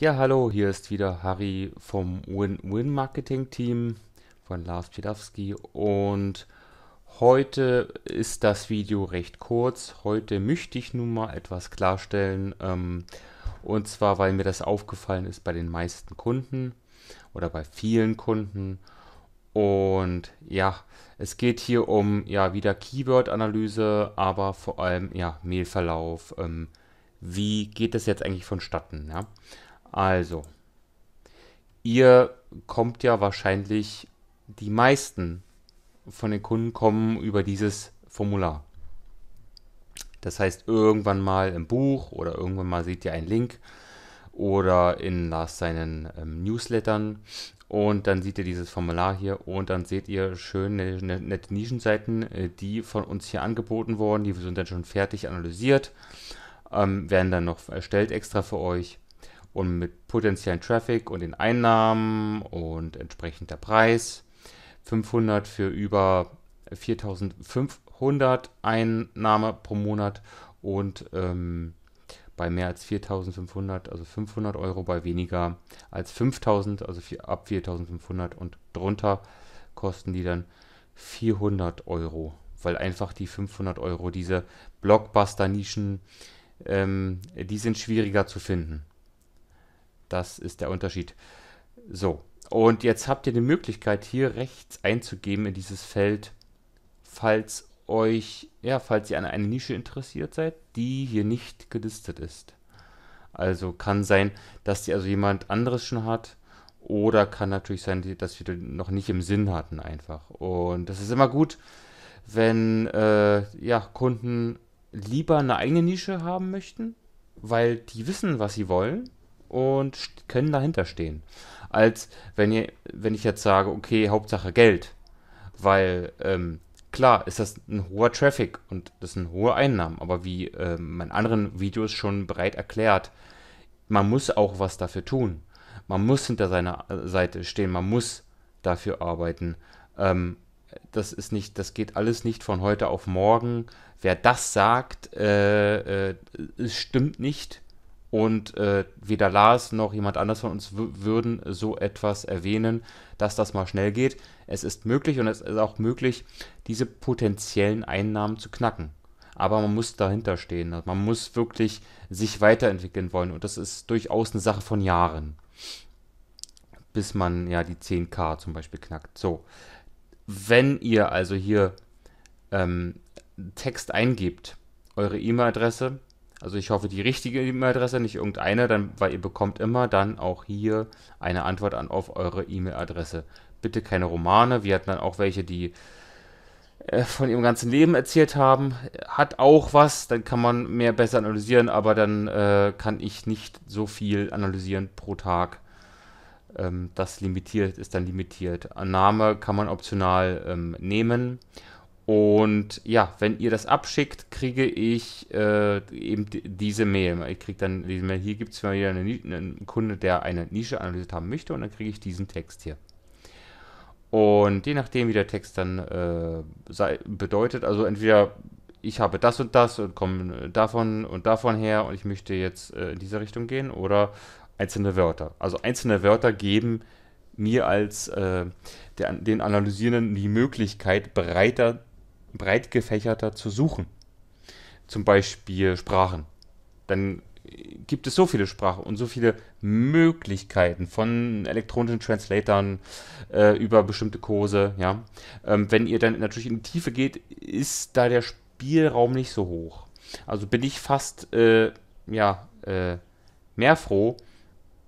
Ja, hallo, hier ist wieder Harry vom Win-Win-Marketing-Team von Lars Pidawski und heute ist das Video recht kurz. Heute möchte ich nun mal etwas klarstellen ähm, und zwar, weil mir das aufgefallen ist bei den meisten Kunden oder bei vielen Kunden. Und ja, es geht hier um ja wieder Keyword-Analyse, aber vor allem ja Mailverlauf. Ähm, wie geht das jetzt eigentlich vonstatten? Ja? Also, ihr kommt ja wahrscheinlich, die meisten von den Kunden kommen über dieses Formular. Das heißt, irgendwann mal im Buch oder irgendwann mal seht ihr einen Link oder in Lars seinen ähm, Newslettern und dann seht ihr dieses Formular hier und dann seht ihr schön ne, ne, nette Nischenseiten, äh, die von uns hier angeboten wurden. Die sind dann schon fertig analysiert, ähm, werden dann noch erstellt extra für euch und mit potenziellen Traffic und den Einnahmen und entsprechend der Preis. 500 für über 4500 Einnahme pro Monat und ähm, bei mehr als 4500, also 500 Euro, bei weniger als 5000, also vier, ab 4500 und drunter kosten die dann 400 Euro, weil einfach die 500 Euro, diese Blockbuster-Nischen, ähm, die sind schwieriger zu finden. Das ist der Unterschied. So, und jetzt habt ihr die Möglichkeit, hier rechts einzugeben in dieses Feld, falls euch, ja, falls ihr an eine Nische interessiert seid, die hier nicht gelistet ist. Also kann sein, dass die also jemand anderes schon hat oder kann natürlich sein, dass wir die noch nicht im Sinn hatten einfach. Und das ist immer gut, wenn äh, ja, Kunden lieber eine eigene Nische haben möchten, weil die wissen, was sie wollen und können dahinter stehen. Als wenn, ihr, wenn ich jetzt sage, okay, Hauptsache Geld. Weil ähm, klar ist das ein hoher Traffic und das sind hohe Einnahmen, aber wie ähm, in anderen Videos schon breit erklärt, man muss auch was dafür tun. Man muss hinter seiner äh, Seite stehen, man muss dafür arbeiten. Ähm, das ist nicht, das geht alles nicht von heute auf morgen. Wer das sagt, äh, äh, es stimmt nicht. Und äh, weder Lars noch jemand anders von uns würden so etwas erwähnen, dass das mal schnell geht. Es ist möglich und es ist auch möglich, diese potenziellen Einnahmen zu knacken. Aber man muss dahinter stehen. Also man muss wirklich sich weiterentwickeln wollen. Und das ist durchaus eine Sache von Jahren. Bis man ja die 10k zum Beispiel knackt. So. Wenn ihr also hier ähm, Text eingebt, eure E-Mail-Adresse, also ich hoffe, die richtige E-Mail-Adresse, nicht irgendeine, dann, weil ihr bekommt immer dann auch hier eine Antwort an, auf eure E-Mail-Adresse. Bitte keine Romane. Wir hatten dann auch welche, die äh, von ihrem ganzen Leben erzählt haben. Hat auch was, dann kann man mehr besser analysieren, aber dann äh, kann ich nicht so viel analysieren pro Tag. Ähm, das limitiert ist dann limitiert. Name kann man optional ähm, nehmen und ja, wenn ihr das abschickt, kriege ich äh, eben diese Mail. Ich kriege dann diese Mail. Hier gibt es mal wieder einen, einen Kunde, der eine Nische analysiert haben möchte. Und dann kriege ich diesen Text hier. Und je nachdem, wie der Text dann äh, sei, bedeutet, also entweder ich habe das und das und komme äh, davon und davon her und ich möchte jetzt äh, in diese Richtung gehen oder einzelne Wörter. Also einzelne Wörter geben mir als äh, der, den Analysierenden die Möglichkeit, breiter breit gefächerter zu suchen. Zum Beispiel Sprachen. Dann gibt es so viele Sprachen und so viele Möglichkeiten von elektronischen Translatoren äh, über bestimmte Kurse. Ja? Ähm, wenn ihr dann natürlich in die Tiefe geht, ist da der Spielraum nicht so hoch. Also bin ich fast äh, ja, äh, mehr froh,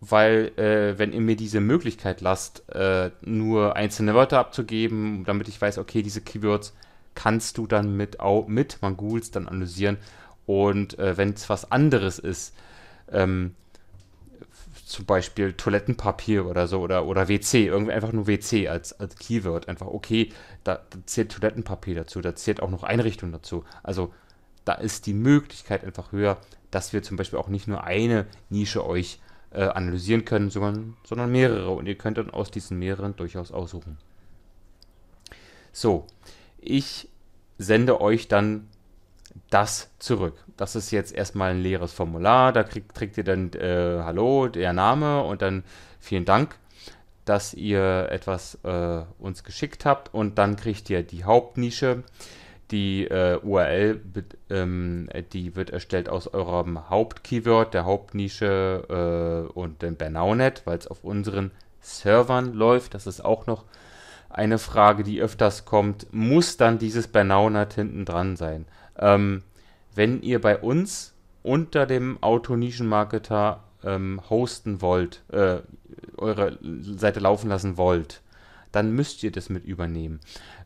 weil äh, wenn ihr mir diese Möglichkeit lasst, äh, nur einzelne Wörter abzugeben, damit ich weiß, okay, diese Keywords kannst du dann mit, mit Manguls dann analysieren. Und äh, wenn es was anderes ist, ähm, zum Beispiel Toilettenpapier oder so oder, oder WC, irgendwie einfach nur WC als, als Keyword, einfach okay, da, da zählt Toilettenpapier dazu, da zählt auch noch Einrichtung dazu. Also da ist die Möglichkeit einfach höher, dass wir zum Beispiel auch nicht nur eine Nische euch äh, analysieren können, sondern, sondern mehrere. Und ihr könnt dann aus diesen mehreren durchaus aussuchen. So, ich sende euch dann das zurück. Das ist jetzt erstmal ein leeres Formular, da kriegt, kriegt ihr dann äh, Hallo, der Name und dann vielen Dank, dass ihr etwas äh, uns geschickt habt und dann kriegt ihr die Hauptnische. Die äh, URL, ähm, die wird erstellt aus eurem Hauptkeyword, der Hauptnische äh, und dem Bernaunet, weil es auf unseren Servern läuft. Das ist auch noch eine Frage, die öfters kommt, muss dann dieses Bernaunert hinten dran sein? Ähm, wenn ihr bei uns unter dem Auto-Nischenmarketer ähm, hosten wollt, äh, eure Seite laufen lassen wollt, dann müsst ihr das mit übernehmen.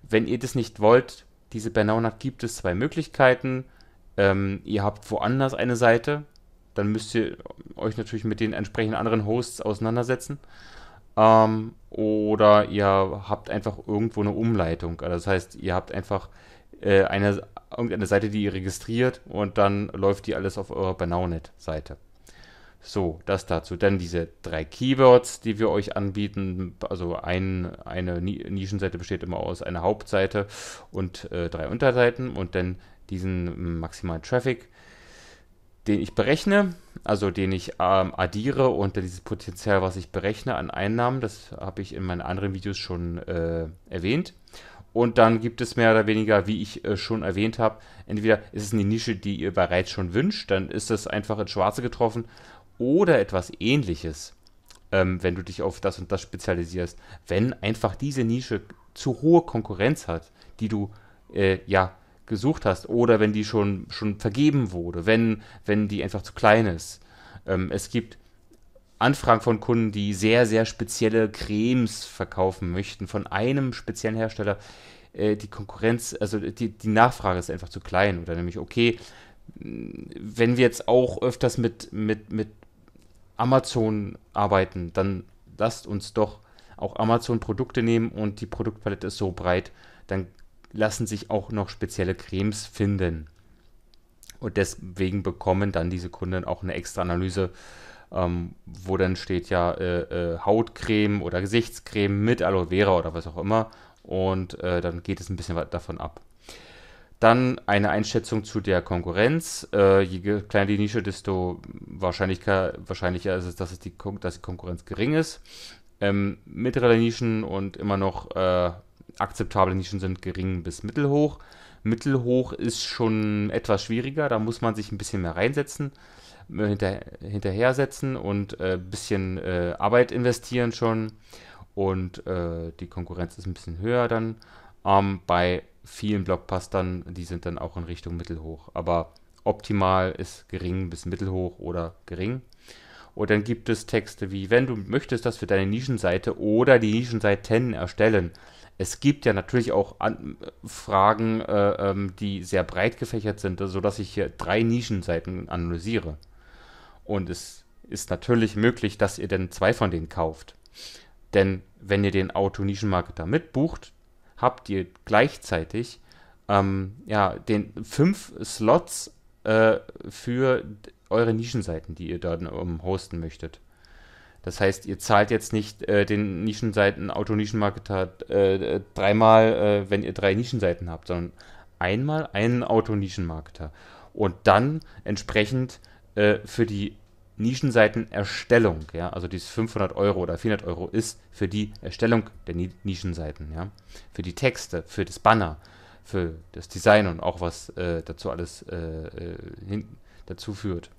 Wenn ihr das nicht wollt, diese Bernaunet gibt es zwei Möglichkeiten. Ähm, ihr habt woanders eine Seite, dann müsst ihr euch natürlich mit den entsprechenden anderen Hosts auseinandersetzen. Ähm, oder ihr habt einfach irgendwo eine Umleitung. Also das heißt, ihr habt einfach äh, eine, irgendeine Seite, die ihr registriert und dann läuft die alles auf eurer Banaunet-Seite. So, das dazu. Dann diese drei Keywords, die wir euch anbieten. Also ein, eine Nischenseite besteht immer aus einer Hauptseite und äh, drei Unterseiten und dann diesen maximalen Traffic den ich berechne, also den ich ähm, addiere und dieses Potenzial, was ich berechne an Einnahmen, das habe ich in meinen anderen Videos schon äh, erwähnt. Und dann gibt es mehr oder weniger, wie ich äh, schon erwähnt habe, entweder ist es eine Nische, die ihr bereits schon wünscht, dann ist das einfach ins Schwarze getroffen oder etwas ähnliches, ähm, wenn du dich auf das und das spezialisierst. Wenn einfach diese Nische zu hohe Konkurrenz hat, die du äh, ja gesucht hast oder wenn die schon, schon vergeben wurde, wenn, wenn die einfach zu klein ist. Ähm, es gibt Anfragen von Kunden, die sehr, sehr spezielle Cremes verkaufen möchten von einem speziellen Hersteller. Äh, die Konkurrenz, also die, die Nachfrage ist einfach zu klein. Oder nämlich, okay, wenn wir jetzt auch öfters mit, mit, mit Amazon arbeiten, dann lasst uns doch auch Amazon Produkte nehmen und die Produktpalette ist so breit, dann lassen sich auch noch spezielle Cremes finden. Und deswegen bekommen dann diese Kunden auch eine extra Analyse, ähm, wo dann steht ja äh, äh, Hautcreme oder Gesichtscreme mit Aloe Vera oder was auch immer. Und äh, dann geht es ein bisschen davon ab. Dann eine Einschätzung zu der Konkurrenz. Äh, je kleiner die Nische, desto wahrscheinlicher, wahrscheinlicher ist es, dass, es die, dass die Konkurrenz gering ist. Ähm, mittlere Nischen und immer noch äh, akzeptable Nischen sind gering bis mittelhoch. Mittelhoch ist schon etwas schwieriger, da muss man sich ein bisschen mehr reinsetzen, äh, hinter, hinterher setzen und ein äh, bisschen äh, Arbeit investieren schon. Und äh, die Konkurrenz ist ein bisschen höher dann. Ähm, bei vielen Blockbustern, die sind dann auch in Richtung mittelhoch. Aber optimal ist gering bis mittelhoch oder gering. Und dann gibt es Texte wie, wenn du möchtest, dass wir deine Nischenseite oder die Nischenseiten erstellen, es gibt ja natürlich auch An äh, Fragen, äh, ähm, die sehr breit gefächert sind, äh, sodass ich hier drei Nischenseiten analysiere. Und es ist natürlich möglich, dass ihr denn zwei von denen kauft. Denn wenn ihr den Auto-Nischenmarketer mitbucht, habt ihr gleichzeitig ähm, ja, den fünf Slots äh, für eure Nischenseiten, die ihr dann um, ähm, hosten möchtet. Das heißt, ihr zahlt jetzt nicht äh, den Nischenseiten Auto-Nischenmarketer äh, äh, dreimal, äh, wenn ihr drei Nischenseiten habt, sondern einmal einen Auto-Nischenmarketer und dann entsprechend äh, für die Nischenseitenerstellung, ja, also dieses 500 Euro oder 400 Euro ist für die Erstellung der Nischenseiten, ja, für die Texte, für das Banner, für das Design und auch was äh, dazu alles hin dazu führt.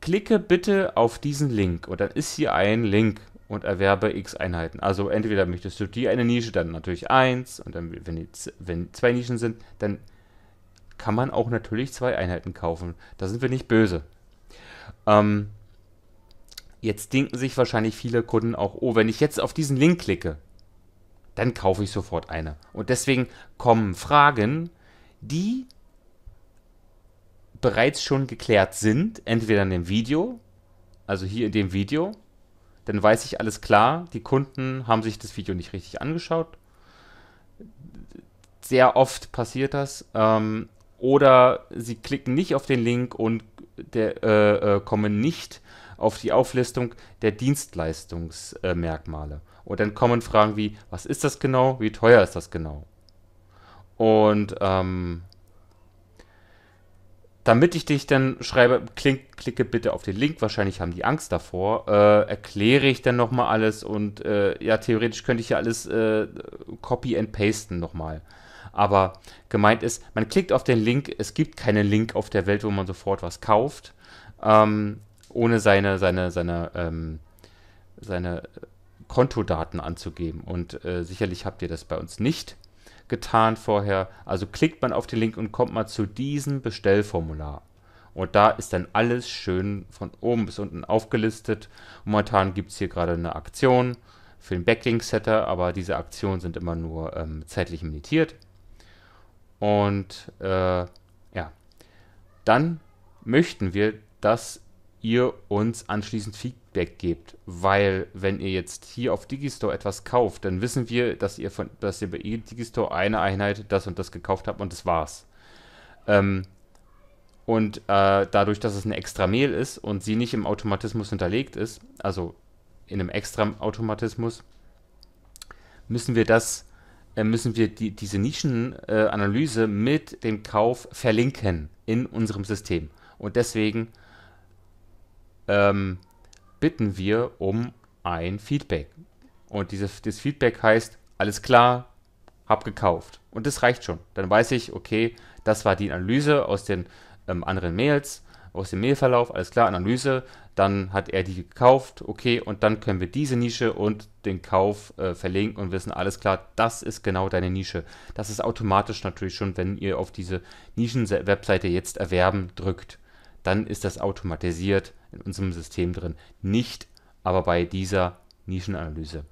Klicke bitte auf diesen Link und dann ist hier ein Link und erwerbe x Einheiten. Also entweder möchtest du die eine Nische, dann natürlich eins und dann, wenn, die, wenn zwei Nischen sind, dann kann man auch natürlich zwei Einheiten kaufen. Da sind wir nicht böse. Ähm, jetzt denken sich wahrscheinlich viele Kunden auch, oh, wenn ich jetzt auf diesen Link klicke, dann kaufe ich sofort eine. Und deswegen kommen Fragen, die bereits schon geklärt sind, entweder in dem Video, also hier in dem Video, dann weiß ich alles klar, die Kunden haben sich das Video nicht richtig angeschaut. Sehr oft passiert das. Ähm, oder sie klicken nicht auf den Link und der, äh, äh, kommen nicht auf die Auflistung der Dienstleistungsmerkmale. Äh, und dann kommen Fragen wie, was ist das genau? Wie teuer ist das genau? Und ähm, damit ich dich dann schreibe, klick, klicke bitte auf den Link, wahrscheinlich haben die Angst davor, äh, erkläre ich dann nochmal alles und äh, ja, theoretisch könnte ich ja alles äh, copy and pasten nochmal. Aber gemeint ist, man klickt auf den Link, es gibt keinen Link auf der Welt, wo man sofort was kauft, ähm, ohne seine, seine, seine, ähm, seine Kontodaten anzugeben. Und äh, sicherlich habt ihr das bei uns nicht getan vorher. Also klickt man auf den Link und kommt mal zu diesem Bestellformular. Und da ist dann alles schön von oben bis unten aufgelistet. Momentan gibt es hier gerade eine Aktion für den Backlink-Setter, aber diese Aktionen sind immer nur ähm, zeitlich limitiert. Und äh, ja, dann möchten wir, dass ihr uns anschließend Feedback gebt. Weil, wenn ihr jetzt hier auf Digistore etwas kauft, dann wissen wir, dass ihr, von, dass ihr bei Digistore eine Einheit das und das gekauft habt und das war's. Ähm, und äh, dadurch, dass es eine extra Mail ist und sie nicht im Automatismus hinterlegt ist, also in einem extra Automatismus, müssen wir das, äh, müssen wir die, diese Nischenanalyse äh, mit dem Kauf verlinken in unserem System. Und deswegen ähm, bitten wir um ein Feedback. Und dieses, dieses Feedback heißt, alles klar, hab gekauft. Und das reicht schon. Dann weiß ich, okay, das war die Analyse aus den ähm, anderen Mails, aus dem Mailverlauf, alles klar, Analyse. Dann hat er die gekauft, okay, und dann können wir diese Nische und den Kauf äh, verlinken und wissen, alles klar, das ist genau deine Nische. Das ist automatisch natürlich schon, wenn ihr auf diese Nischen-Webseite jetzt erwerben drückt, dann ist das automatisiert in unserem System drin. Nicht aber bei dieser Nischenanalyse.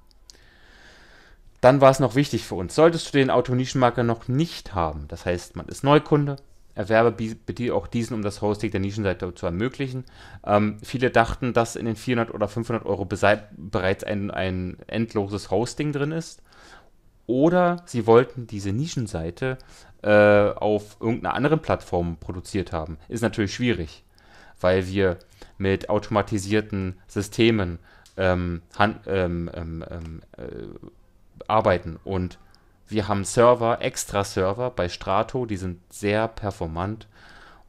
Dann war es noch wichtig für uns, solltest du den Autonischenmarker noch nicht haben, das heißt, man ist Neukunde, Erwerbe bitte auch diesen, um das Hosting der Nischenseite zu ermöglichen. Ähm, viele dachten, dass in den 400 oder 500 Euro bereits ein, ein endloses Hosting drin ist. Oder sie wollten diese Nischenseite äh, auf irgendeiner anderen Plattform produziert haben. Ist natürlich schwierig, weil wir mit automatisierten Systemen ähm, hand, ähm, ähm, ähm, äh, arbeiten. Und wir haben Server, extra Server bei Strato, die sind sehr performant.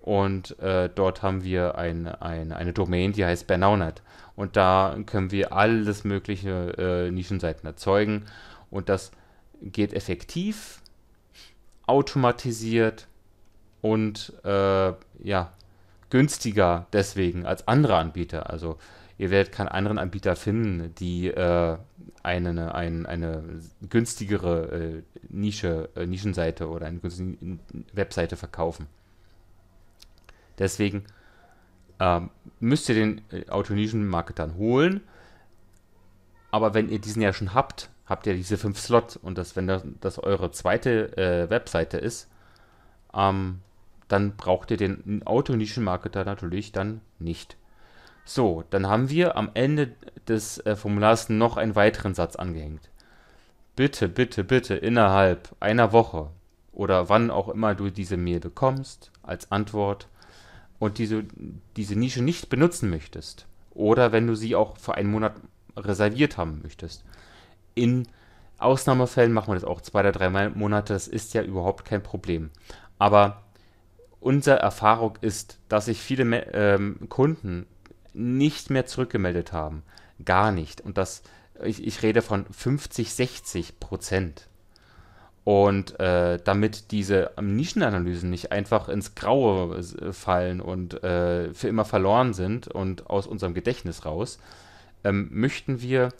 Und äh, dort haben wir ein, ein, eine Domain, die heißt Bernaunet. Und da können wir alles mögliche äh, Nischenseiten erzeugen. Und das geht effektiv, automatisiert und äh, ja, günstiger deswegen als andere Anbieter. Also ihr werdet keinen anderen Anbieter finden, die äh, eine, ne, eine, eine günstigere äh, Nische, äh, Nischenseite oder eine günstige Webseite verkaufen. Deswegen ähm, müsst ihr den äh, autonischen dann holen. Aber wenn ihr diesen ja schon habt, habt ihr diese fünf Slots und das, wenn das, das eure zweite äh, Webseite ist, ähm, dann braucht ihr den Auto-Nischenmarketer natürlich dann nicht. So, dann haben wir am Ende des äh, Formulars noch einen weiteren Satz angehängt. Bitte, bitte, bitte innerhalb einer Woche oder wann auch immer du diese Mail bekommst als Antwort und diese, diese Nische nicht benutzen möchtest oder wenn du sie auch für einen Monat reserviert haben möchtest. In Ausnahmefällen machen wir das auch zwei oder drei Monate, das ist ja überhaupt kein Problem. Aber unsere Erfahrung ist, dass sich viele ähm, Kunden nicht mehr zurückgemeldet haben. Gar nicht. Und das, ich, ich rede von 50, 60 Prozent. Und äh, damit diese Nischenanalysen nicht einfach ins Graue äh, fallen und äh, für immer verloren sind und aus unserem Gedächtnis raus, ähm, möchten wir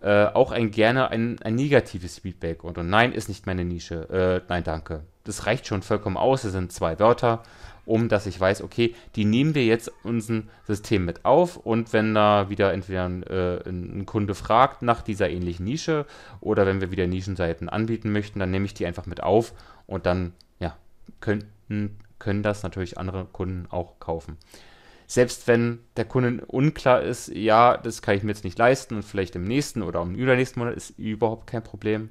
äh, auch ein, gerne ein, ein, negatives Feedback und, und nein ist nicht meine Nische, äh, nein danke das reicht schon vollkommen aus. Es sind zwei Wörter, um dass ich weiß, okay, die nehmen wir jetzt unser System mit auf und wenn da wieder entweder ein, äh, ein Kunde fragt nach dieser ähnlichen Nische oder wenn wir wieder Nischenseiten anbieten möchten, dann nehme ich die einfach mit auf und dann ja, könnten, können das natürlich andere Kunden auch kaufen selbst wenn der Kunde unklar ist, ja, das kann ich mir jetzt nicht leisten und vielleicht im nächsten oder im übernächsten Monat ist überhaupt kein Problem,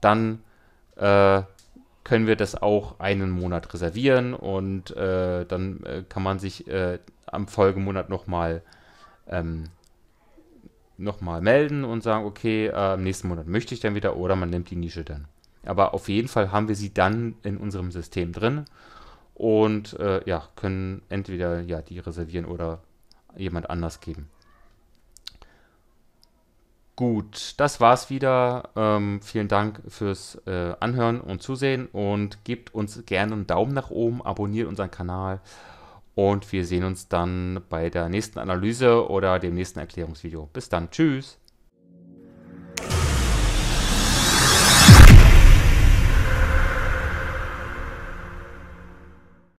dann äh, können wir das auch einen Monat reservieren und äh, dann äh, kann man sich äh, am Folgemonat nochmal ähm, noch melden und sagen, okay, im äh, nächsten Monat möchte ich dann wieder oder man nimmt die Nische dann. Aber auf jeden Fall haben wir sie dann in unserem System drin und äh, ja, können entweder ja, die reservieren oder jemand anders geben. Gut, das war's wieder. Ähm, vielen Dank fürs äh, Anhören und Zusehen und gebt uns gerne einen Daumen nach oben, abonniert unseren Kanal und wir sehen uns dann bei der nächsten Analyse oder dem nächsten Erklärungsvideo. Bis dann, tschüss.